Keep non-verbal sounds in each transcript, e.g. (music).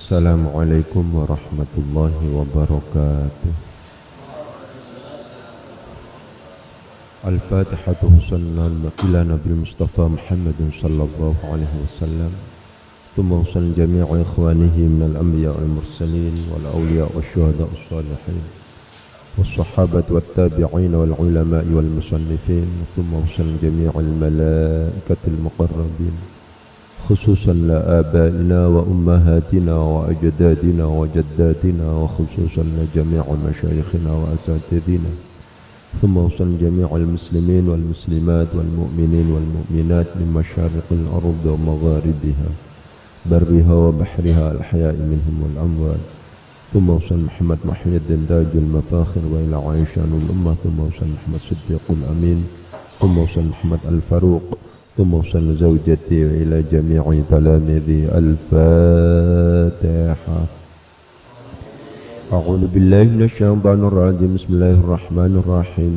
السلام عليكم ورحمة الله وبركاته الفاتحة وصلنا إلى نبي المصطفى محمد صلى الله عليه وسلم ثم وصل جميع إخوانه من الأنبياء المرسلين والأولياء والشهداء الصالحين والصحابة والتابعين والعلماء والمصنفين ثم وصل جميع الملائكة المقربين خصوصا لآبائنا وأمهاتنا وأجدادنا وجداتنا وخصوصا لجميع مشايخنا وأساتذتنا ثم وصل جميع المسلمين والمسلمات والمؤمنين والمؤمنات من مشارق الأرض ومغاربها برها وبحرها الأحياء منهم والأموال ثم وصل محمد محي الدين المفاخر وإلى عائشة الأمة ثم وصل محمد صديق الأمين ثم وصل محمد الفاروق ثم صل زوجتي وإلى جميع تلاميذي الفاتحة أعوذ بالله من الشيطان الرجيم بسم الله الرحمن الرحيم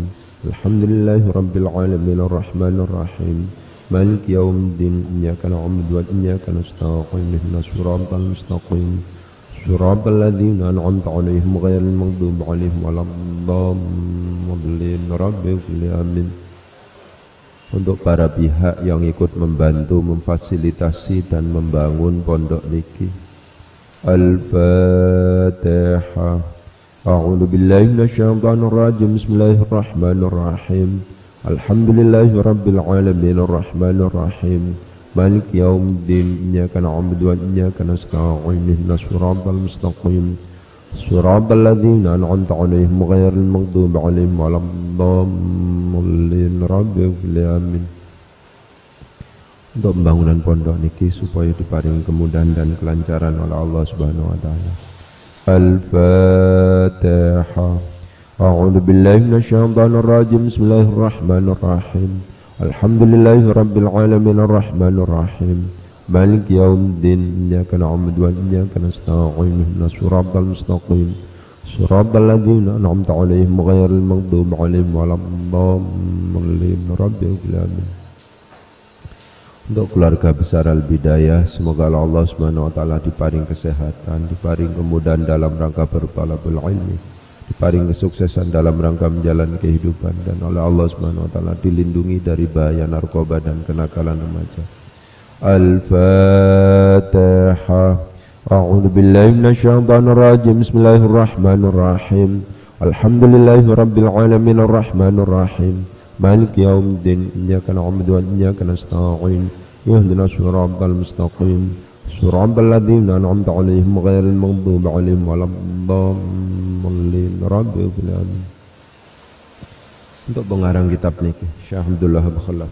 الحمد لله رب العالمين الرحمن الرحيم مالك يوم الدين إياك نعبد وإياك نستعين اهدنا الصراط المستقيم صراط الذين أنعمت عليهم غير المغضوب عليهم ولا الضالين رب اغفر لي آمين untuk para pihak yang ikut membantu memfasilitasi dan membangun pondok niki Al-Fatihah A'udzu billahi minasyaitonir rajim Bismillahirrahmanirrahim Alhamdulillahi rabbil alamin arrahmanir rahim Malik yaumiddin iyyaka na'budu wa iyyaka nasta'in ihdinas siratal mustaqim صراط الذين أنعمت عليهم غير المغضوب عليهم ولا الضالين رب amin untuk pembangunan pondok niki supaya diparing kemudahan dan kelancaran oleh Allah Subhanahu wa taala. Al-Fatihah. A'udzu billahi minasyaitonir rajim. Bismillahirrahmanirrahim. Alhamdulillahi rabbil alamin arrahmanirrahim. مالك يوم الدين إياك نعبد وإياك نستعين اهدنا الصراط المستقيم صراط الذين أنعمت عليهم غير المغضوب عليهم ولا الضالين رب العالمين untuk keluarga besar Al-Bidayah semoga Allah Subhanahu wa taala diparing kesehatan, diparing kemudahan dalam rangka bertalabul ilmi, diparing kesuksesan dalam rangka menjalani kehidupan dan oleh Allah Subhanahu wa taala dilindungi dari bahaya narkoba dan kenakalan remaja. الفاتحة أعوذ بالله من الشيطان الرجيم بسم الله الرحمن الرحيم الحمد لله رب العالمين الرحمن الرحيم مالك يوم الدين إياك نعبد وإياك نستعين اهدنا الصراط المستقيم صراط الذين أنعمت عليهم غير المغضوب عليهم ولا الضالين رب العالمين untuk pengarang kitab niki Syekh Abdullah Abdullah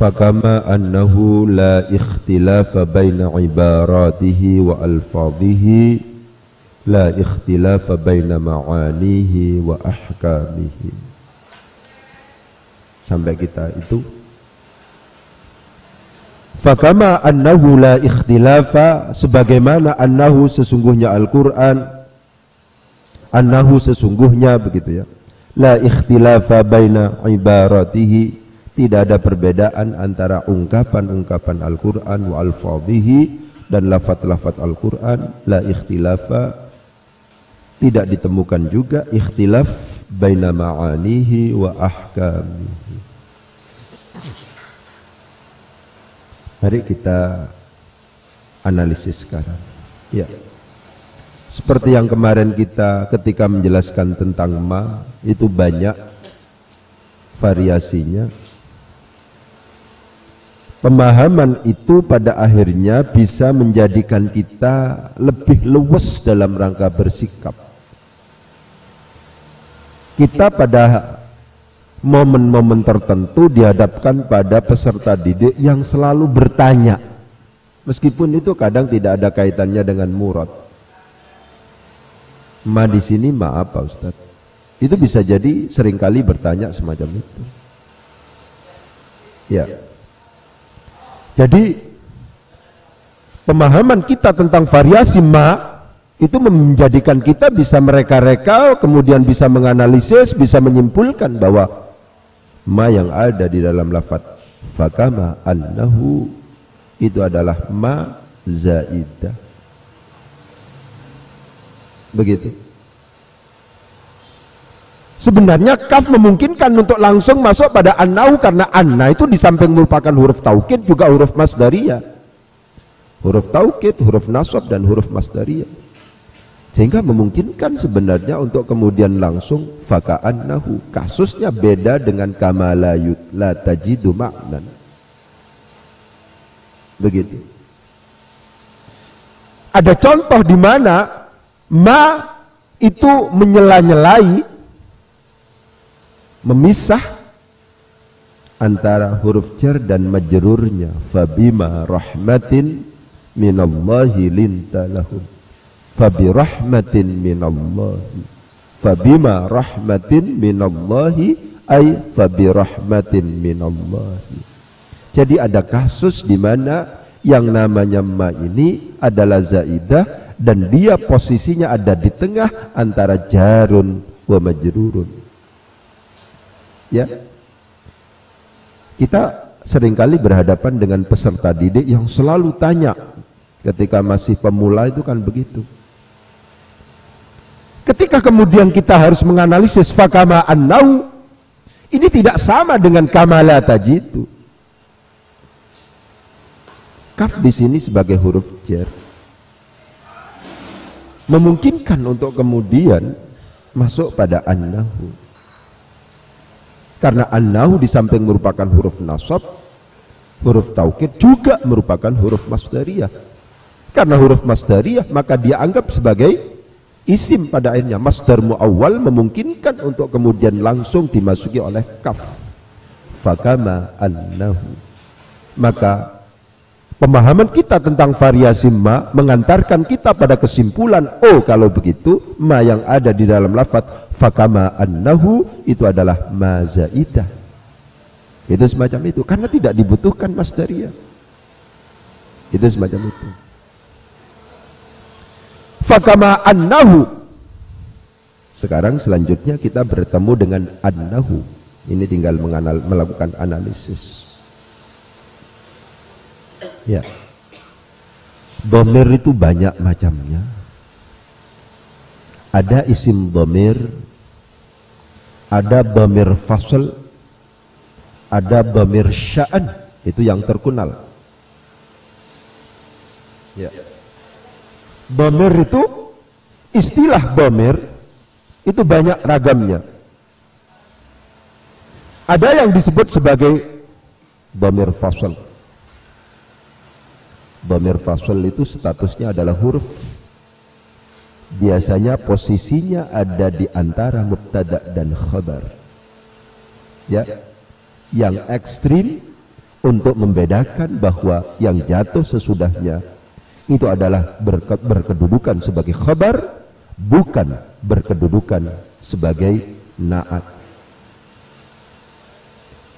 فكما أنه لا اختلاف بين عباراته وألفاظه لا اختلاف بين معانيه وأحكامه sampai kita itu Fakama annahu la ikhtilafa sebagaimana annahu sesungguhnya Al-Qur'an annahu sesungguhnya begitu ya la ikhtilafa baina ibaratihi tidak ada perbedaan antara ungkapan-ungkapan Al-Quran wa al-fadhihi dan lafat-lafat Al-Quran. La ikhtilafa. Tidak ditemukan juga ikhtilaf baina ma'anihi wa ahkamihi. Mari kita analisis sekarang. Ya. Seperti yang kemarin kita ketika menjelaskan tentang ma itu banyak variasinya. Pemahaman itu pada akhirnya bisa menjadikan kita lebih luwes dalam rangka bersikap. Kita pada momen-momen tertentu dihadapkan pada peserta didik yang selalu bertanya. Meskipun itu kadang tidak ada kaitannya dengan murad. Ma di sini maaf Pak Ustadz. Itu bisa jadi seringkali bertanya semacam itu. Ya. Yeah. Jadi pemahaman kita tentang variasi ma itu menjadikan kita bisa mereka-reka, kemudian bisa menganalisis, bisa menyimpulkan bahwa ma yang ada di dalam lafaz fakama annahu itu adalah ma zaidah. Begitu. Sebenarnya kaf memungkinkan untuk langsung masuk pada annau karena anna itu di samping merupakan huruf taukid juga huruf masdariyah. Huruf taukid, huruf nasab dan huruf masdariyah. Sehingga memungkinkan sebenarnya untuk kemudian langsung faka nahu. Kasusnya beda dengan kamalayut la tajidu maknan. Begitu. Ada contoh di mana ma itu menyela-nyelai memisah antara huruf jar dan majrurnya fabima rahmatin minallahi linta fabi rahmatin minallahi fabima rahmatin minallahi ay fabi rahmatin minallahi jadi ada kasus di mana yang namanya ma ini adalah zaidah dan dia posisinya ada di tengah antara jarun wa majrurun ya kita seringkali berhadapan dengan peserta didik yang selalu tanya ketika masih pemula itu kan begitu ketika kemudian kita harus menganalisis fakama annau ini tidak sama dengan kamala tajitu kaf di sini sebagai huruf jer memungkinkan untuk kemudian masuk pada annahu karena annahu di samping merupakan huruf nasab, huruf taukid juga merupakan huruf masdariyah. Karena huruf masdariyah maka dia anggap sebagai isim pada akhirnya masdar muawwal memungkinkan untuk kemudian langsung dimasuki oleh kaf. Fakama annahu. Maka pemahaman kita tentang variasi ma mengantarkan kita pada kesimpulan oh kalau begitu ma yang ada di dalam lafat Fakama annahu itu adalah mazaitah. Itu semacam itu karena tidak dibutuhkan masdaria Itu semacam itu. Fakama annahu sekarang selanjutnya kita bertemu dengan annahu. Ini tinggal menganal, melakukan analisis. Ya. Domir itu banyak macamnya. Ada isim domir ada bamir fasl, ada bamir sya'an, itu yang terkenal. Ya. Bamir itu istilah bamir itu banyak ragamnya. Ada yang disebut sebagai bamir fasl. Bamir fasl itu statusnya adalah huruf biasanya posisinya ada di antara mubtada dan khabar. Ya. Yang ekstrim untuk membedakan bahwa yang jatuh sesudahnya itu adalah berke berkedudukan sebagai khabar bukan berkedudukan sebagai naat.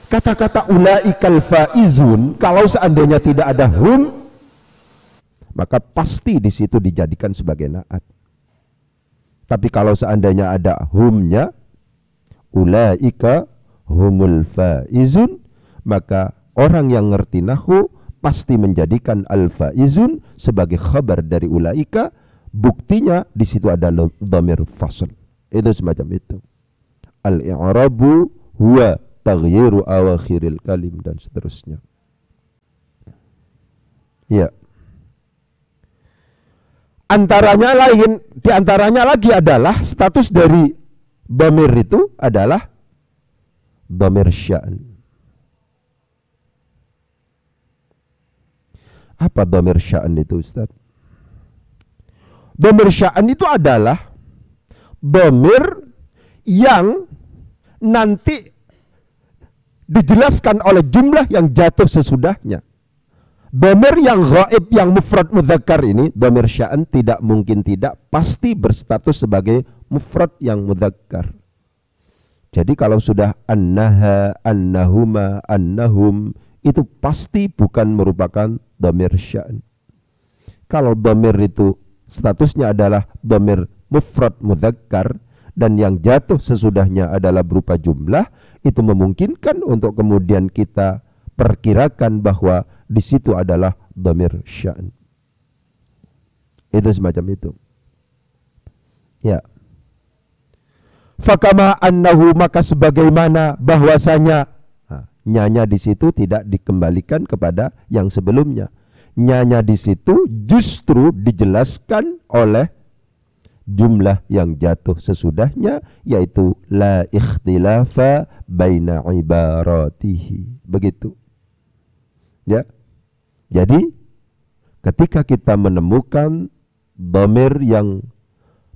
Kata-kata ulaikal faizun kalau seandainya tidak ada hum maka pasti di situ dijadikan sebagai naat. Tapi kalau seandainya ada humnya ulaika humul faizun maka orang yang ngerti nahu pasti menjadikan al faizun sebagai khabar dari ulaika buktinya di situ ada domir fasl itu semacam itu al i'rabu huwa taghyiru awakhiril kalim dan seterusnya ya yeah antaranya lain di antaranya lagi adalah status dari bamir itu adalah bamir sya'n. Apa bamir sya'n itu Ustaz? Bamir sya'n itu adalah bamir yang nanti dijelaskan oleh jumlah yang jatuh sesudahnya. Domir yang gaib yang mufrad mudzakkar ini domir sya'an tidak mungkin tidak pasti berstatus sebagai mufrad yang mudzakkar. Jadi kalau sudah annaha, annahuma, annahum itu pasti bukan merupakan domir sya'an. Kalau domir itu statusnya adalah domir mufrad mudzakkar dan yang jatuh sesudahnya adalah berupa jumlah itu memungkinkan untuk kemudian kita perkirakan bahwa di situ adalah domir sya'n. Itu semacam itu. Ya. Fakama annahu maka sebagaimana bahwasanya nah, nyanya di situ tidak dikembalikan kepada yang sebelumnya. Nyanya di situ justru dijelaskan oleh jumlah yang jatuh sesudahnya yaitu la ikhtilafa baina ibaratihi begitu ya jadi ketika kita menemukan domir yang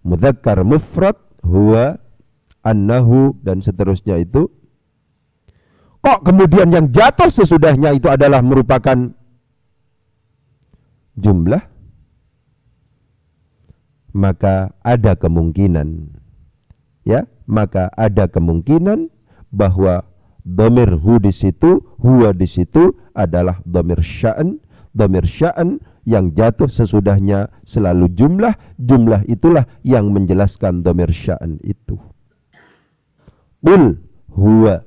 mudhakar mufrad huwa annahu dan seterusnya itu kok kemudian yang jatuh sesudahnya itu adalah merupakan jumlah maka ada kemungkinan ya maka ada kemungkinan bahwa domir hu di situ huwa di situ adalah domir sya'n domir sya'an yang jatuh sesudahnya selalu jumlah jumlah itulah yang menjelaskan domir sya'an itu Ul huwa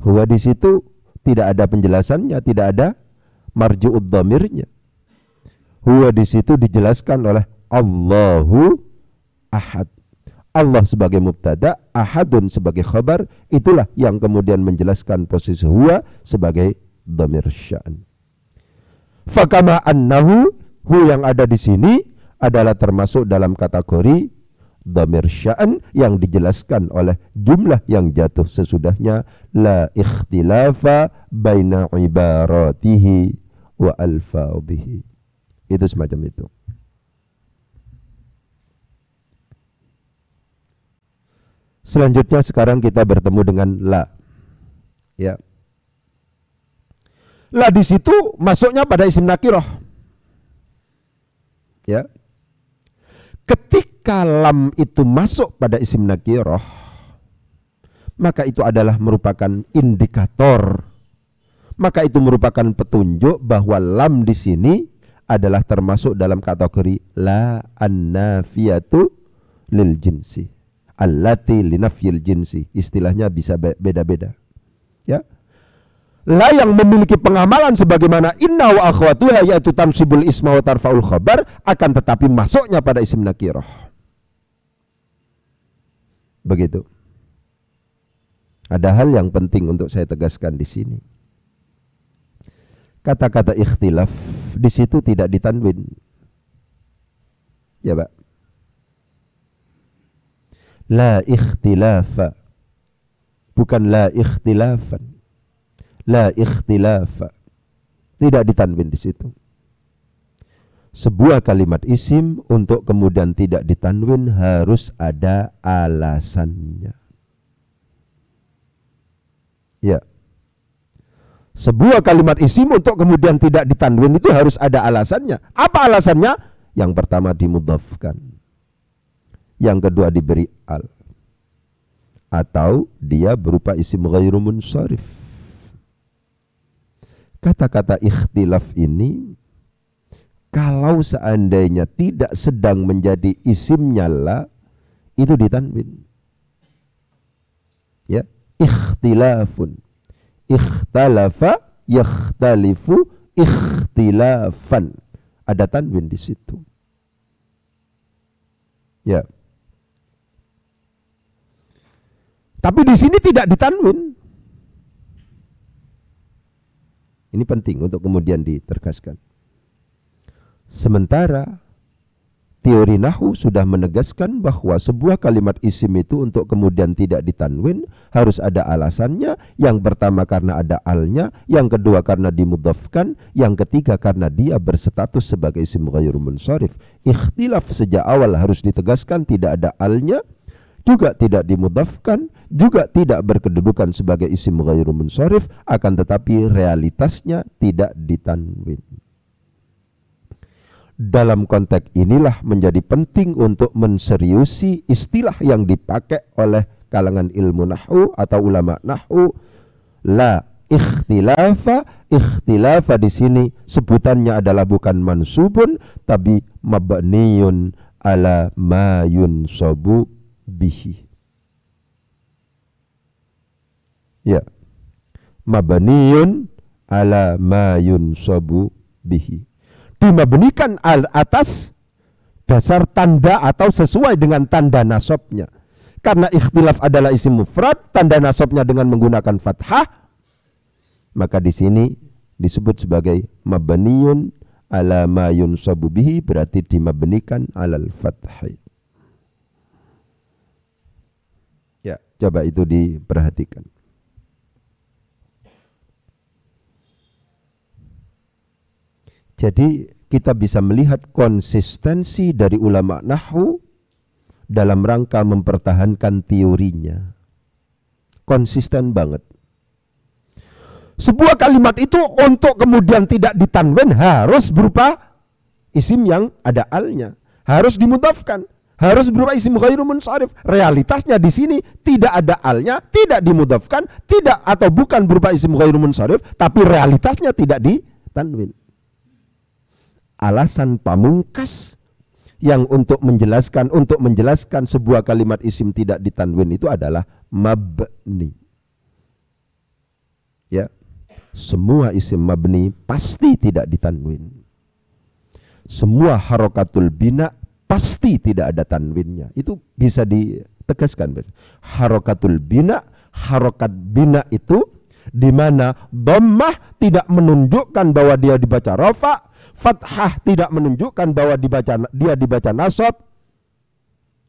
huwa di situ tidak ada penjelasannya tidak ada marju'ud domirnya huwa di situ dijelaskan oleh Allahu ahad Allah sebagai mubtada, ahadun sebagai khabar, itulah yang kemudian menjelaskan posisi huwa sebagai domir sya'an. Fakama annahu hu yang ada di sini adalah termasuk dalam kategori damir sya'an yang dijelaskan oleh jumlah yang jatuh sesudahnya la ikhtilafa baina ibaratihi wa alfadhihi itu semacam itu Selanjutnya sekarang kita bertemu dengan la. Ya. Lah di situ masuknya pada isim nakiroh. Ya. Ketika lam itu masuk pada isim nakiroh, maka itu adalah merupakan indikator. Maka itu merupakan petunjuk bahwa lam di sini adalah termasuk dalam kategori la annafiyatu lil jinsi. Allati linafil jinsi. Istilahnya bisa beda-beda. Ya lah yang memiliki pengamalan sebagaimana inna wa akhwatuha yaitu tamsibul isma wa tarfaul khabar akan tetapi masuknya pada isim nakirah. begitu ada hal yang penting untuk saya tegaskan di sini kata-kata ikhtilaf di situ tidak ditanwin ya pak la ikhtilafa bukan la ikhtilafan la ikhtilaf Tidak ditanwin di situ. Sebuah kalimat isim untuk kemudian tidak ditanwin harus ada alasannya. Ya. Sebuah kalimat isim untuk kemudian tidak ditanwin itu harus ada alasannya. Apa alasannya? Yang pertama dimudhafkan. Yang kedua diberi al. Atau dia berupa isim ghairu munsharif Kata-kata ikhtilaf ini kalau seandainya tidak sedang menjadi isimnya la itu ditanwin. Ya, ikhtilafun. Ikhtalafa yakhtalifu ikhtilafan. Ada tanwin di situ. Ya. Tapi di sini tidak ditanwin. Ini penting untuk kemudian ditergaskan. Sementara teori Nahu sudah menegaskan bahwa sebuah kalimat isim itu untuk kemudian tidak ditanwin harus ada alasannya. Yang pertama karena ada alnya, yang kedua karena dimudafkan, yang ketiga karena dia berstatus sebagai isim ghayur munsharif. Ikhtilaf sejak awal harus ditegaskan tidak ada alnya, juga tidak dimudafkan juga tidak berkedudukan sebagai isim ghairu munsharif akan tetapi realitasnya tidak ditanwin. Dalam konteks inilah menjadi penting untuk menseriusi istilah yang dipakai oleh kalangan ilmu nahu atau ulama nahu la ikhtilafa ikhtilafa di sini sebutannya adalah bukan mansubun tapi mabniyun ala mayun sobu bihi Ya. mabaniyun ala ma sabu bihi. Dimabnikan al atas dasar tanda atau sesuai dengan tanda nasabnya. Karena ikhtilaf adalah isim mufrad, tanda nasabnya dengan menggunakan fathah, maka di sini disebut sebagai mabaniyun ala ma sabu bihi berarti dimabnikan alal fathah. Ya, coba itu diperhatikan. Jadi kita bisa melihat konsistensi dari ulama Nahu dalam rangka mempertahankan teorinya. Konsisten banget. Sebuah kalimat itu untuk kemudian tidak ditanwin harus berupa isim yang ada alnya. Harus dimudafkan. Harus berupa isim khairu munsarif. Realitasnya di sini tidak ada alnya, tidak dimudafkan, tidak atau bukan berupa isim khairu munsarif, tapi realitasnya tidak ditanwin alasan pamungkas yang untuk menjelaskan untuk menjelaskan sebuah kalimat isim tidak ditanwin itu adalah mabni. Ya. Semua isim mabni pasti tidak ditanwin. Semua harokatul bina pasti tidak ada tanwinnya. Itu bisa ditegaskan. Harokatul bina, harokat bina itu di mana dhammah tidak menunjukkan bahwa dia dibaca rafa, fathah tidak menunjukkan bahwa dibaca dia dibaca nasab.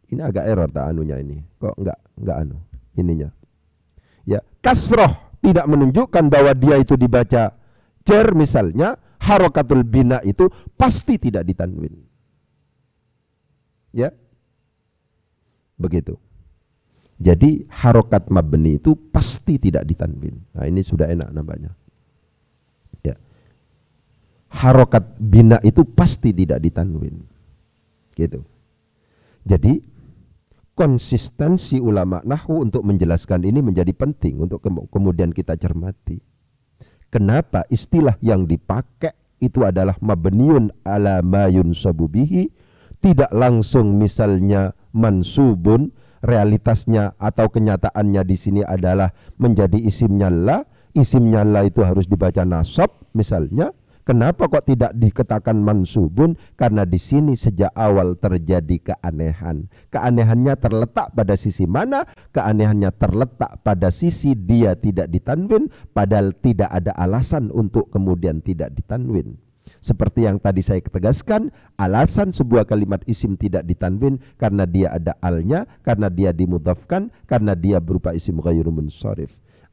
Ini agak error tak anunya ini. Kok enggak enggak anu ininya. Ya, kasroh tidak menunjukkan bahwa dia itu dibaca cer misalnya harokatul bina itu pasti tidak ditanwin. Ya. Begitu. Jadi harokat mabni itu pasti tidak ditanwin. Nah ini sudah enak nampaknya. Ya. Harokat bina itu pasti tidak ditanwin. Gitu. Jadi konsistensi ulama nahu untuk menjelaskan ini menjadi penting untuk ke kemudian kita cermati. Kenapa istilah yang dipakai itu adalah mabniun ala mayun sabubihi tidak langsung misalnya mansubun realitasnya atau kenyataannya di sini adalah menjadi isimnya la isimnya la itu harus dibaca nasab misalnya Kenapa kok tidak dikatakan mansubun? Karena di sini sejak awal terjadi keanehan. Keanehannya terletak pada sisi mana? Keanehannya terletak pada sisi dia tidak ditanwin, padahal tidak ada alasan untuk kemudian tidak ditanwin. Seperti yang tadi saya ketegaskan alasan sebuah kalimat isim tidak ditanwin karena dia ada alnya, karena dia dimudafkan, karena dia berupa isim ghairu munsharif.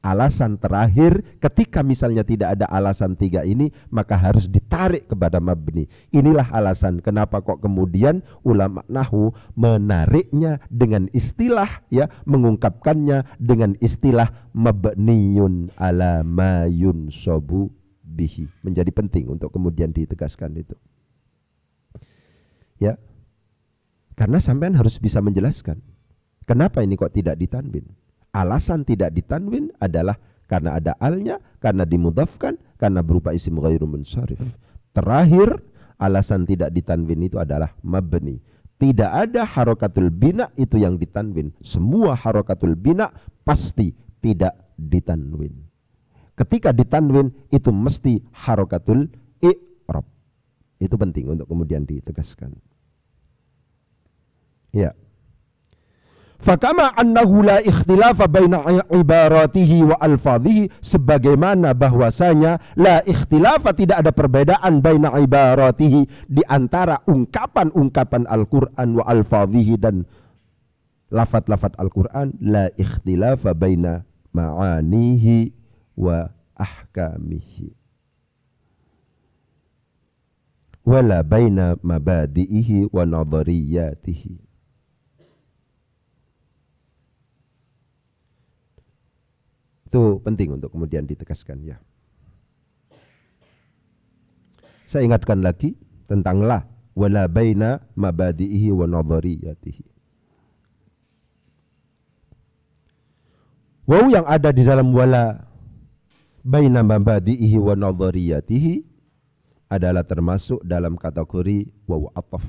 Alasan terakhir ketika misalnya tidak ada alasan tiga ini maka harus ditarik kepada mabni. Inilah alasan kenapa kok kemudian ulama nahu menariknya dengan istilah ya mengungkapkannya dengan istilah mabniyun ala mayun sobu bihi menjadi penting untuk kemudian ditegaskan itu. Ya. Karena sampean harus bisa menjelaskan kenapa ini kok tidak ditanwin. Alasan tidak ditanwin adalah karena ada alnya, karena dimudafkan, karena berupa isim ghairu munsharif. Terakhir, alasan tidak ditanwin itu adalah mabni. Tidak ada harokatul bina itu yang ditanwin. Semua harokatul bina pasti tidak ditanwin ketika ditanwin itu mesti harokatul i'rab. Itu penting untuk kemudian ditegaskan. Ya. Fakama annahu la ikhtilafa baina ibaratihi wa alfadhihi sebagaimana bahwasanya la ikhtilafa tidak ada perbedaan baina ibaratihi di antara ungkapan-ungkapan Al-Qur'an wa alfadhihi dan lafat-lafat Al-Qur'an la ikhtilafa baina ma'anihi wa ahkamihi wala baina mabadiihi wa nadhariyatihi itu penting untuk kemudian ditegaskan ya saya ingatkan lagi tentang la wala baina mabadiihi wa nadhariyatihi wau yang ada di dalam wala baina mabadiihi wa nadhariyatihi adalah termasuk dalam kategori wawu ataf.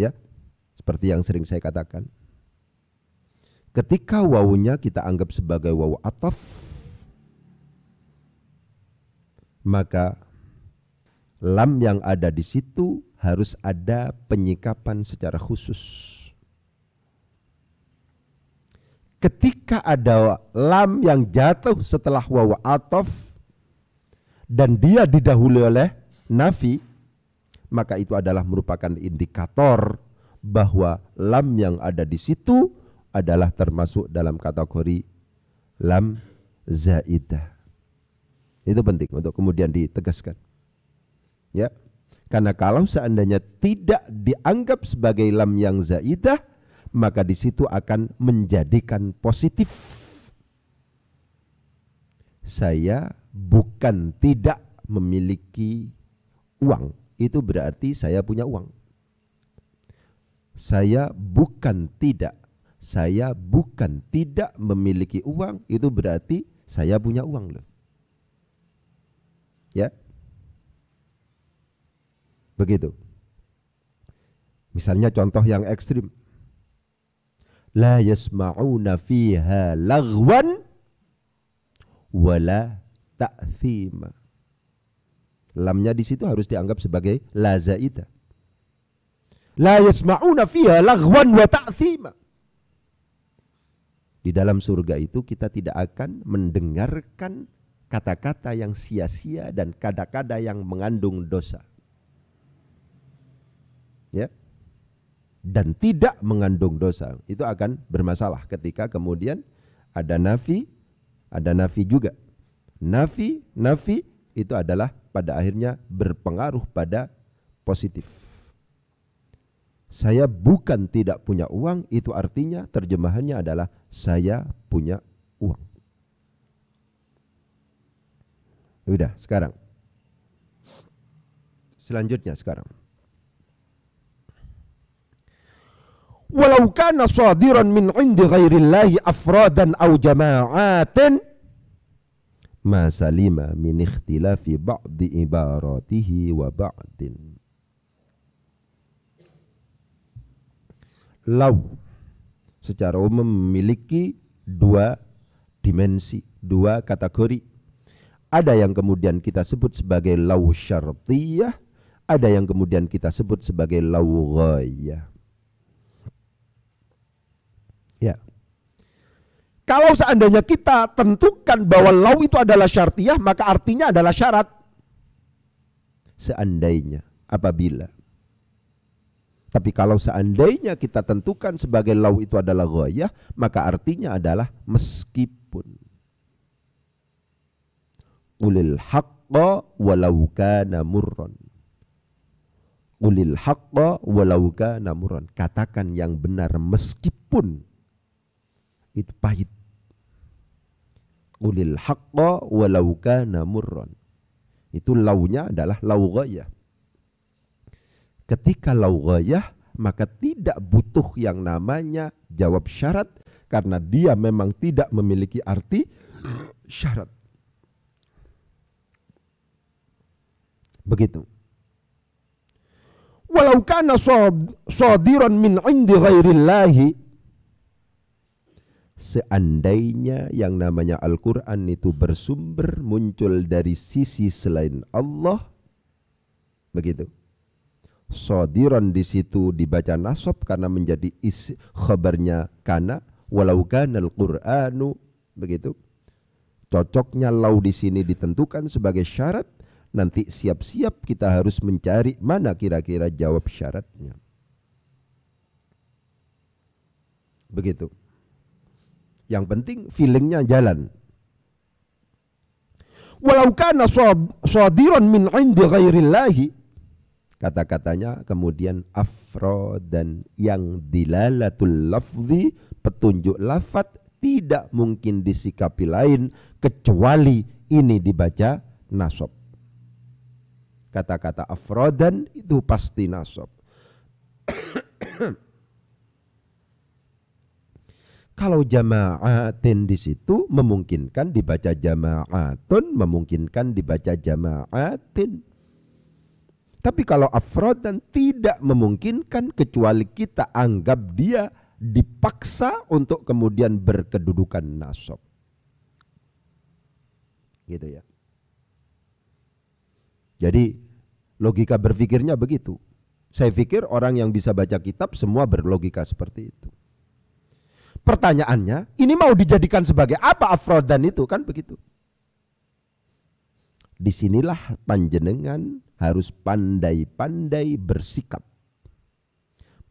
Ya. Seperti yang sering saya katakan. Ketika wawunya kita anggap sebagai wawu ataf maka lam yang ada di situ harus ada penyikapan secara khusus ketika ada lam yang jatuh setelah wawa atof dan dia didahului oleh nafi maka itu adalah merupakan indikator bahwa lam yang ada di situ adalah termasuk dalam kategori lam zaidah itu penting untuk kemudian ditegaskan ya karena kalau seandainya tidak dianggap sebagai lam yang zaidah maka di situ akan menjadikan positif. Saya bukan tidak memiliki uang, itu berarti saya punya uang. Saya bukan tidak, saya bukan tidak memiliki uang, itu berarti saya punya uang loh. Ya. Begitu. Misalnya contoh yang ekstrim la yasma'una fiha lagwan wala ta'thima. Lamnya di situ harus dianggap sebagai zaida La yasma'una fiha lagwan wa ta'thima. Di dalam surga itu kita tidak akan mendengarkan kata-kata yang sia-sia dan kada-kada yang mengandung dosa. Ya dan tidak mengandung dosa itu akan bermasalah ketika kemudian ada nafi ada nafi juga nafi nafi itu adalah pada akhirnya berpengaruh pada positif saya bukan tidak punya uang itu artinya terjemahannya adalah saya punya uang Sudah sekarang. Selanjutnya sekarang. walau kana sadiran min indi ghairillahi afradan au jama'atin ma salima min ikhtilafi ba'di ibaratihi wa ba'din lau secara umum memiliki dua dimensi, dua kategori. Ada yang kemudian kita sebut sebagai lau syartiyah, ada yang kemudian kita sebut sebagai lau ghayah. Kalau seandainya kita tentukan bahwa lau itu adalah syartiyah, maka artinya adalah syarat. Seandainya, apabila. Tapi kalau seandainya kita tentukan sebagai lau itu adalah goyah, maka artinya adalah meskipun. Ulil haqqa walau kana murron. Ulil haqqa walau kana murron. Katakan yang benar meskipun itu pahit ulil haqqa walau kana murran. Itu launya adalah ghayah. Ketika ghayah, maka tidak butuh yang namanya jawab syarat karena dia memang tidak memiliki arti syarat. Begitu. Walau kana sadiran min indi ghairillahi seandainya yang namanya Al-Quran itu bersumber muncul dari sisi selain Allah begitu sodiron di situ dibaca nasab karena menjadi is khabarnya karena walau al Qur'anu begitu cocoknya lau di sini ditentukan sebagai syarat nanti siap-siap kita harus mencari mana kira-kira jawab syaratnya begitu yang penting feelingnya jalan. Walau kana sadiran min indi ghairillahi kata-katanya kemudian afro dan yang dilalatul lafzi petunjuk lafat tidak mungkin disikapi lain kecuali ini dibaca nasab kata-kata afrodan itu pasti nasab (coughs) Kalau jama'atin di situ memungkinkan dibaca jama'atun, memungkinkan dibaca jama'atin. Tapi kalau dan tidak memungkinkan kecuali kita anggap dia dipaksa untuk kemudian berkedudukan nasab. Gitu ya. Jadi logika berpikirnya begitu. Saya pikir orang yang bisa baca kitab semua berlogika seperti itu. Pertanyaannya, ini mau dijadikan sebagai apa Afrodan itu kan begitu? Disinilah panjenengan harus pandai-pandai bersikap.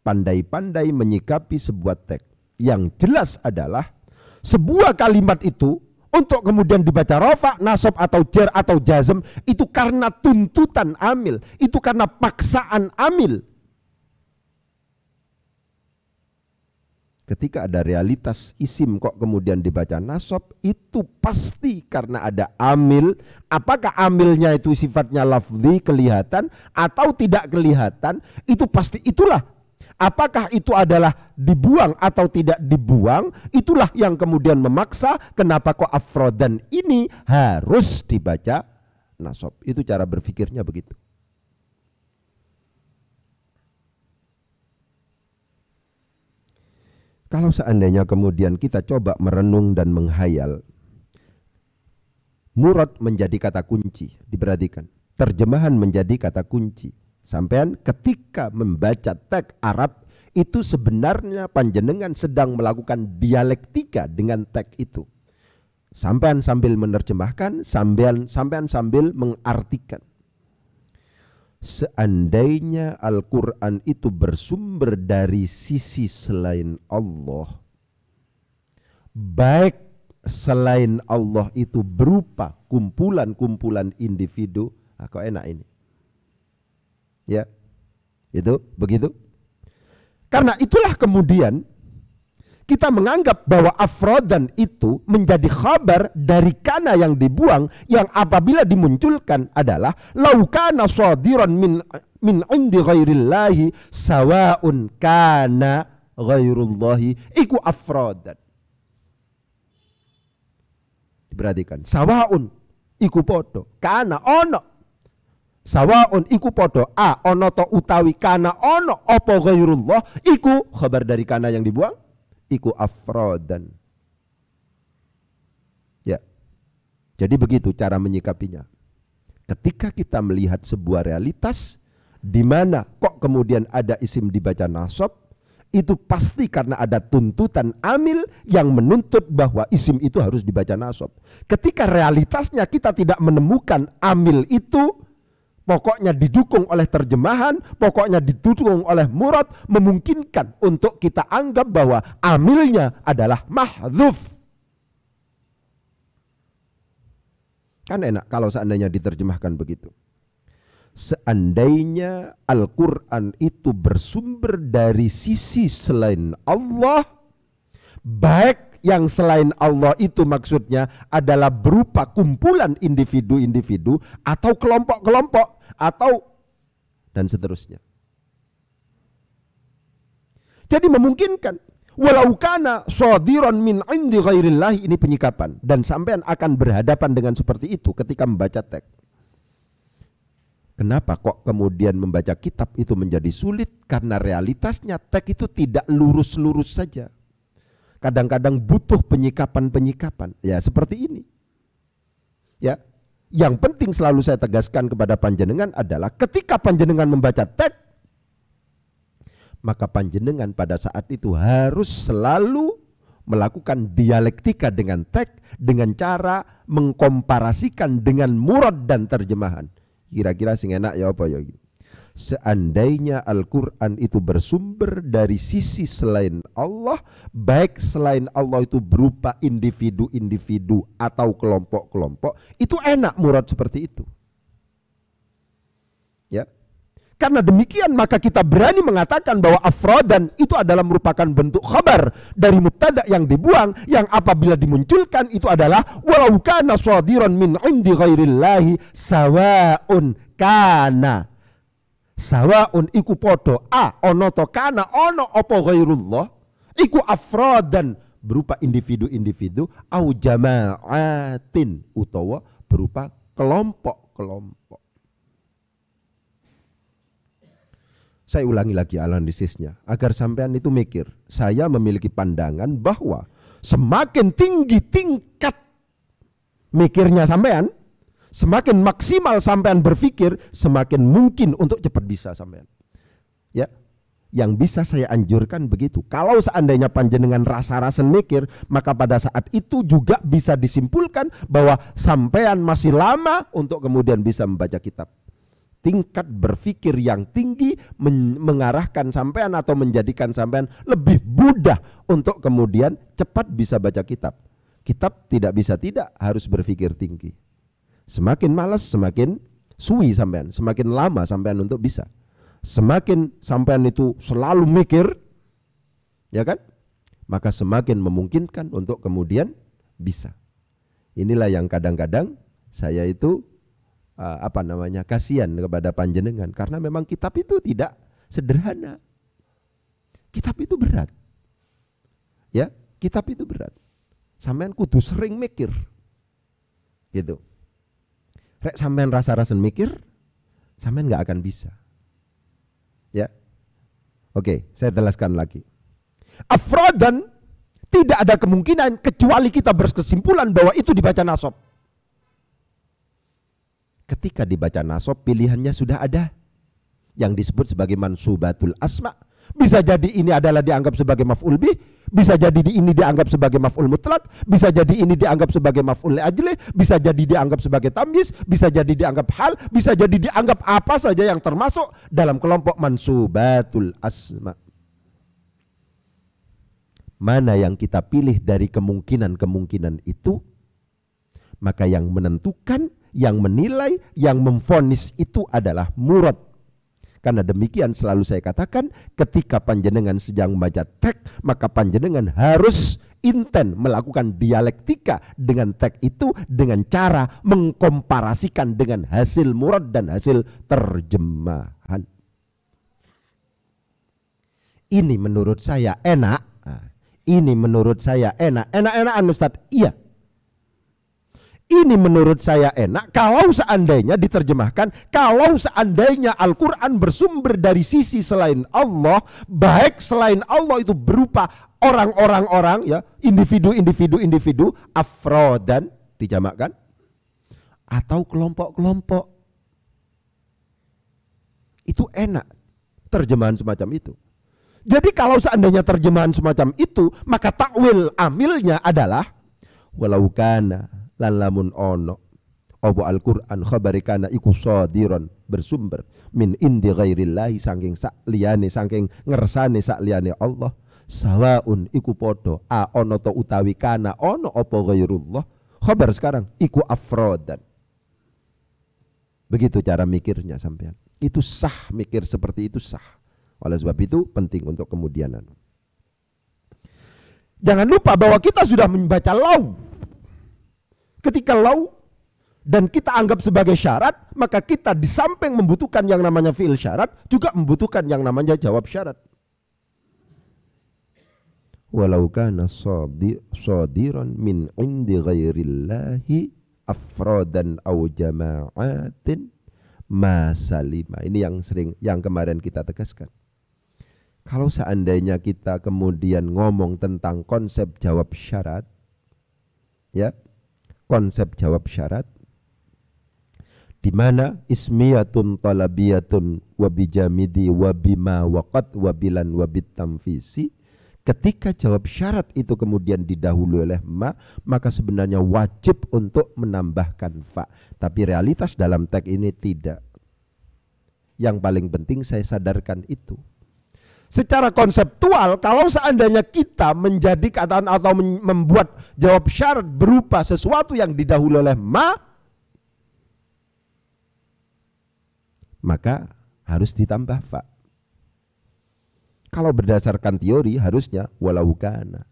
Pandai-pandai menyikapi sebuah teks. Yang jelas adalah sebuah kalimat itu untuk kemudian dibaca rofa, nasab atau jer atau jazm itu karena tuntutan amil, itu karena paksaan amil, ketika ada realitas isim kok kemudian dibaca nasab itu pasti karena ada amil apakah amilnya itu sifatnya lafzi kelihatan atau tidak kelihatan itu pasti itulah apakah itu adalah dibuang atau tidak dibuang itulah yang kemudian memaksa kenapa kok afrodan ini harus dibaca nasab itu cara berpikirnya begitu Kalau seandainya kemudian kita coba merenung dan menghayal, murad menjadi kata kunci, diperhatikan. Terjemahan menjadi kata kunci. Sampean ketika membaca teks Arab itu sebenarnya panjenengan sedang melakukan dialektika dengan teks itu. Sampean sambil menerjemahkan, sampean sampean sambil mengartikan seandainya Al-Quran itu bersumber dari sisi selain Allah, baik selain Allah itu berupa kumpulan-kumpulan individu, nah, kok enak ini. Ya, itu begitu. Karena itulah kemudian kita menganggap bahwa afrodan itu menjadi khabar dari kana yang dibuang yang apabila dimunculkan adalah laukana sadiran min min indi ghairillahi sawaun kana ghairullahi iku afrodan diperhatikan sawaun iku podo kana ono sawaun iku podo a ono to utawi kana ono opo ghairullah iku khabar dari kana yang dibuang iku afrodan. Ya. Jadi begitu cara menyikapinya. Ketika kita melihat sebuah realitas di mana kok kemudian ada isim dibaca nasab, itu pasti karena ada tuntutan amil yang menuntut bahwa isim itu harus dibaca nasab. Ketika realitasnya kita tidak menemukan amil itu, pokoknya didukung oleh terjemahan, pokoknya didukung oleh murad, memungkinkan untuk kita anggap bahwa amilnya adalah mahzuf. Kan enak kalau seandainya diterjemahkan begitu. Seandainya Al-Quran itu bersumber dari sisi selain Allah, baik yang selain Allah itu maksudnya adalah berupa kumpulan individu-individu atau kelompok-kelompok atau dan seterusnya. Jadi memungkinkan walau kana sadiran min indi ghairillah ini penyikapan dan sampean akan berhadapan dengan seperti itu ketika membaca teks. Kenapa kok kemudian membaca kitab itu menjadi sulit? Karena realitasnya teks itu tidak lurus-lurus saja kadang-kadang butuh penyikapan-penyikapan. Ya, seperti ini. Ya. Yang penting selalu saya tegaskan kepada panjenengan adalah ketika panjenengan membaca teks maka panjenengan pada saat itu harus selalu melakukan dialektika dengan teks dengan cara mengkomparasikan dengan murad dan terjemahan. Kira-kira sing enak ya apa ya gitu. Seandainya Al-Quran itu bersumber dari sisi selain Allah Baik selain Allah itu berupa individu-individu atau kelompok-kelompok Itu enak murad seperti itu Ya, karena demikian maka kita berani mengatakan bahwa afrodan itu adalah merupakan bentuk khabar dari mubtada yang dibuang yang apabila dimunculkan itu adalah walau kana min indi ghairillahi sawaun kana sawaun iku podo a ono to kana ono opo ghairullah iku afrodan berupa individu-individu au jamaatin utawa berupa kelompok-kelompok saya ulangi lagi analisisnya agar sampean itu mikir saya memiliki pandangan bahwa semakin tinggi tingkat mikirnya sampean Semakin maksimal sampean berpikir, semakin mungkin untuk cepat bisa sampean. Ya, yang bisa saya anjurkan begitu. Kalau seandainya panjenengan rasa-rasa mikir, maka pada saat itu juga bisa disimpulkan bahwa sampean masih lama untuk kemudian bisa membaca kitab. Tingkat berpikir yang tinggi men mengarahkan sampean atau menjadikan sampean lebih mudah untuk kemudian cepat bisa baca kitab. Kitab tidak bisa tidak harus berpikir tinggi. Semakin malas semakin suwi sampean, semakin lama sampean untuk bisa. Semakin sampean itu selalu mikir, ya kan? Maka semakin memungkinkan untuk kemudian bisa. Inilah yang kadang-kadang saya itu eh, apa namanya kasihan kepada panjenengan karena memang kitab itu tidak sederhana. Kitab itu berat. Ya, kitab itu berat. Sampean kudu sering mikir. Gitu. Rek sampean rasa-rasan mikir, sampean nggak akan bisa. Ya. Oke, saya jelaskan lagi. Afrodan tidak ada kemungkinan kecuali kita berkesimpulan bahwa itu dibaca nasab Ketika dibaca nasab pilihannya sudah ada yang disebut sebagai mansubatul asma bisa jadi ini adalah dianggap sebagai maf'ul bih, bisa jadi ini dianggap sebagai maf'ul mutlak, bisa jadi ini dianggap sebagai maf'ul ajli, bisa jadi dianggap sebagai tamyiz, bisa jadi dianggap hal, bisa jadi dianggap apa saja yang termasuk dalam kelompok mansubatul asma. Mana yang kita pilih dari kemungkinan-kemungkinan itu? Maka yang menentukan, yang menilai, yang memfonis itu adalah murad karena demikian selalu saya katakan ketika panjenengan sedang membaca teks maka panjenengan harus inten melakukan dialektika dengan teks itu dengan cara mengkomparasikan dengan hasil murad dan hasil terjemahan. Ini menurut saya enak. Nah, ini menurut saya enak. Enak-enakan Ustadz. Iya, ini menurut saya enak kalau seandainya diterjemahkan kalau seandainya Al-Qur'an bersumber dari sisi selain Allah, baik selain Allah itu berupa orang-orang orang ya, individu-individu individu dan dijamakkan atau kelompok-kelompok. Itu enak terjemahan semacam itu. Jadi kalau seandainya terjemahan semacam itu, maka takwil amilnya adalah walau lamun ono apa Al-Qur'an khabari kana iku sodiron bersumber min indi ghairillahi sangking sak sangking saking ngersane sak Allah sawaun iku podo a ono to utawi kana ono opo ghairullah khabar sekarang iku afrodan begitu cara mikirnya sampean itu sah mikir seperti itu sah oleh sebab itu penting untuk kemudianan jangan lupa bahwa kita sudah membaca lau Ketika law dan kita anggap sebagai syarat, maka kita di samping membutuhkan yang namanya fiil syarat, juga membutuhkan yang namanya jawab syarat. Walau kana sadiran min indi ghairillahi afrodan au jama'atin masalima. Ini yang sering yang kemarin kita tegaskan. Kalau seandainya kita kemudian ngomong tentang konsep jawab syarat, ya konsep jawab syarat di mana ismiyatun talabiyatun wabijamidi wabima wakat wabilan waqat wa ketika jawab syarat itu kemudian didahului oleh ma maka sebenarnya wajib untuk menambahkan fa tapi realitas dalam teks ini tidak yang paling penting saya sadarkan itu secara konseptual kalau seandainya kita menjadikan atau membuat jawab syarat berupa sesuatu yang didahului oleh ma maka harus ditambah fa kalau berdasarkan teori harusnya walau kana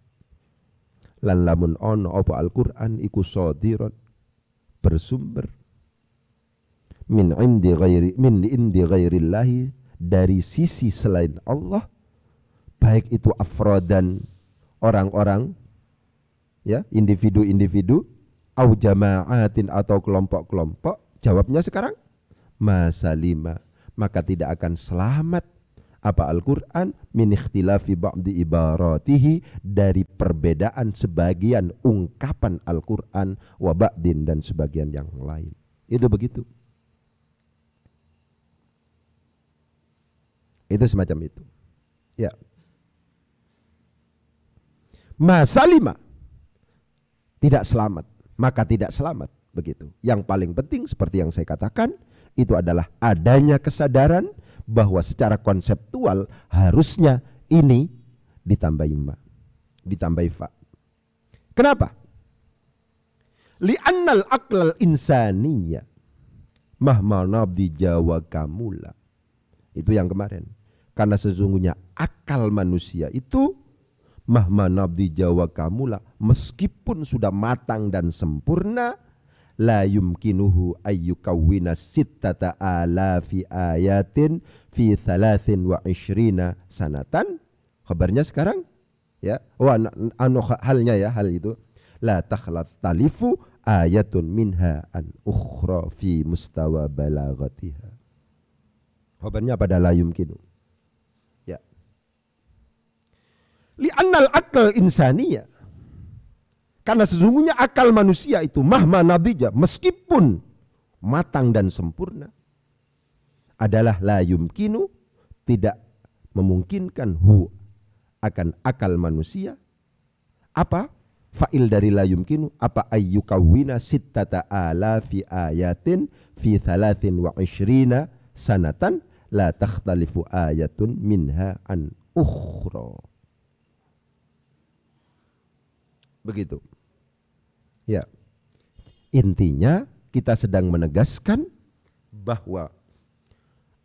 lan lamun ono apa alquran quran iku sadiron bersumber min indi ghairi min indi ghairillahi dari sisi selain Allah baik itu dan orang-orang ya individu-individu au jama'atin atau kelompok-kelompok jawabnya sekarang masalima maka tidak akan selamat apa Al-Quran min ikhtilafi ba'di ibaratihi dari perbedaan sebagian ungkapan Al-Quran wa ba'din dan sebagian yang lain itu begitu Itu semacam itu. Ya. Masa lima tidak selamat, maka tidak selamat begitu. Yang paling penting seperti yang saya katakan itu adalah adanya kesadaran bahwa secara konseptual harusnya ini ditambah ma. ditambah fa. Kenapa? Li'annal aklal insaniyah Mahmanab nabdi jawa kamula itu yang kemarin. Karena sesungguhnya akal manusia itu mahma nabdi jawa kamula meskipun sudah matang dan sempurna la yumkinuhu ayyukawwina sittata alafi ayatin fi thalathin wa ishrina sanatan kabarnya sekarang ya oh anu, anu halnya ya hal itu la takhlat talifu ayatun minha an ukhra fi mustawa balagatiha Khobarnya pada la yumkinu. Ya. lianal akal insania. Karena sesungguhnya akal manusia itu mahma nabija meskipun matang dan sempurna adalah la yumkinu tidak memungkinkan hu akan akal manusia apa fa'il dari la yumkinu apa ayyukawwina sittata fi ayatin fi thalathin wa ishrina sanatan la takhtalifu ayatun minha an ukhra. Begitu. Ya. Intinya kita sedang menegaskan bahwa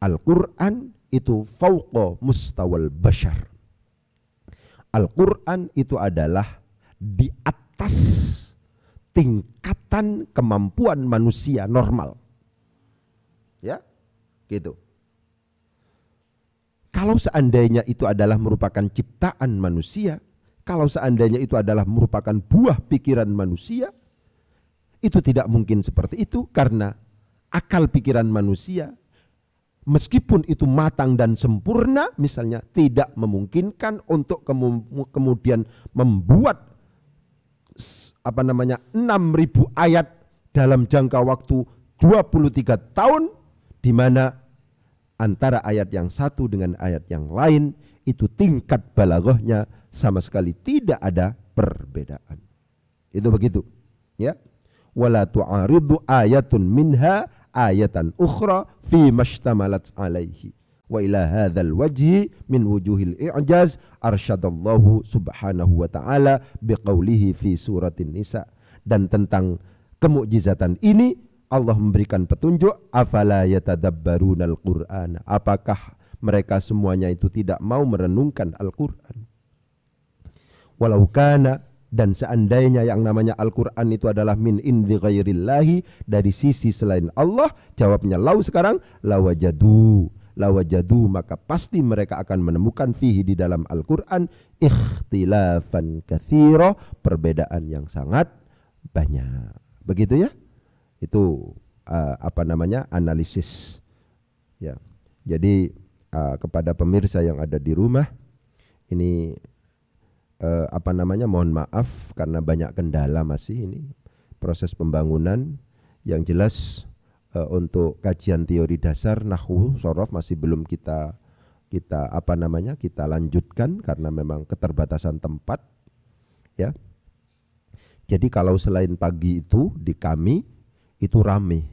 Al-Qur'an itu fauqa mustawal bashar. Al-Qur'an itu adalah di atas tingkatan kemampuan manusia normal. Gitu. Kalau seandainya itu adalah merupakan ciptaan manusia, kalau seandainya itu adalah merupakan buah pikiran manusia, itu tidak mungkin seperti itu karena akal pikiran manusia meskipun itu matang dan sempurna misalnya tidak memungkinkan untuk kemudian membuat apa namanya 6000 ayat dalam jangka waktu 23 tahun di mana antara ayat yang satu dengan ayat yang lain itu tingkat balaghahnya sama sekali tidak ada perbedaan. Itu begitu. Ya. Wala tu'aridu ayatun minha ayatan ukhra fi mashtamalat alaihi. Wa ila hadzal wajhi min wujuhil i'jaz arsyadallahu subhanahu wa ta'ala biqaulihi fi suratin nisa. Dan tentang kemukjizatan ini Allah memberikan petunjuk afala yatadabbarunal Qur'an apakah mereka semuanya itu tidak mau merenungkan Al-Qur'an walau kana dan seandainya yang namanya Al-Quran itu adalah min indi ghairillahi dari sisi selain Allah jawabnya lau sekarang lawajadu lawajadu maka pasti mereka akan menemukan fihi di dalam Al-Quran ikhtilafan kathiro perbedaan yang sangat banyak begitu ya itu uh, apa namanya? analisis. Ya. Jadi uh, kepada pemirsa yang ada di rumah ini uh, apa namanya? mohon maaf karena banyak kendala masih ini proses pembangunan yang jelas uh, untuk kajian teori dasar nahwu sorof masih belum kita kita apa namanya kita lanjutkan karena memang keterbatasan tempat ya jadi kalau selain pagi itu di kami itu rame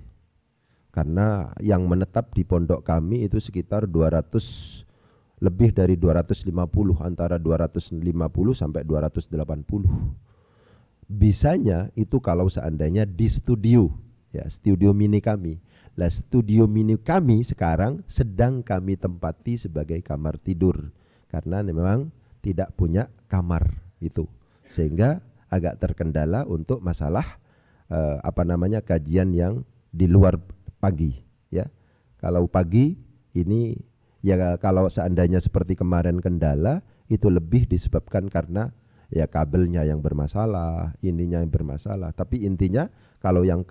karena yang menetap di pondok kami itu sekitar 200 lebih dari 250 antara 250 sampai 280 bisanya itu kalau seandainya di studio ya studio mini kami lah studio mini kami sekarang sedang kami tempati sebagai kamar tidur karena memang tidak punya kamar itu sehingga agak terkendala untuk masalah uh, apa namanya kajian yang di luar pagi ya. Kalau pagi ini ya kalau seandainya seperti kemarin kendala itu lebih disebabkan karena ya kabelnya yang bermasalah, ininya yang bermasalah. Tapi intinya kalau yang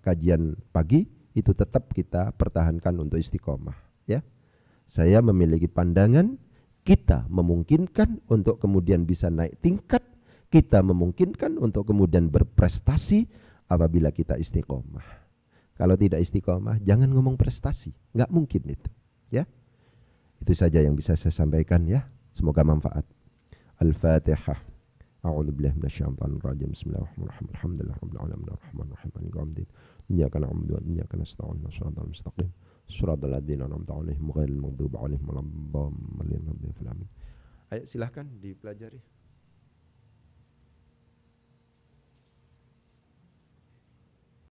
kajian pagi itu tetap kita pertahankan untuk istiqomah ya. Saya memiliki pandangan kita memungkinkan untuk kemudian bisa naik tingkat kita memungkinkan untuk kemudian berprestasi apabila kita istiqomah. Kalau tidak istiqomah, jangan ngomong prestasi. Nggak mungkin itu. Ya, Itu saja yang bisa saya sampaikan ya. Semoga manfaat. Al-Fatihah. A'udzu billahi minasyaitonir rajim. Bismillahirrahmanirrahim. Alhamdulillahirabbil alamin arrahmanir rahim maliki na'budu wa iyyaka nasta'in. Shiratal mustaqim. Shiratal ladzina an'amta 'alaihim ghairil maghdubi 'alaihim waladdallin. Ayo silahkan dipelajari.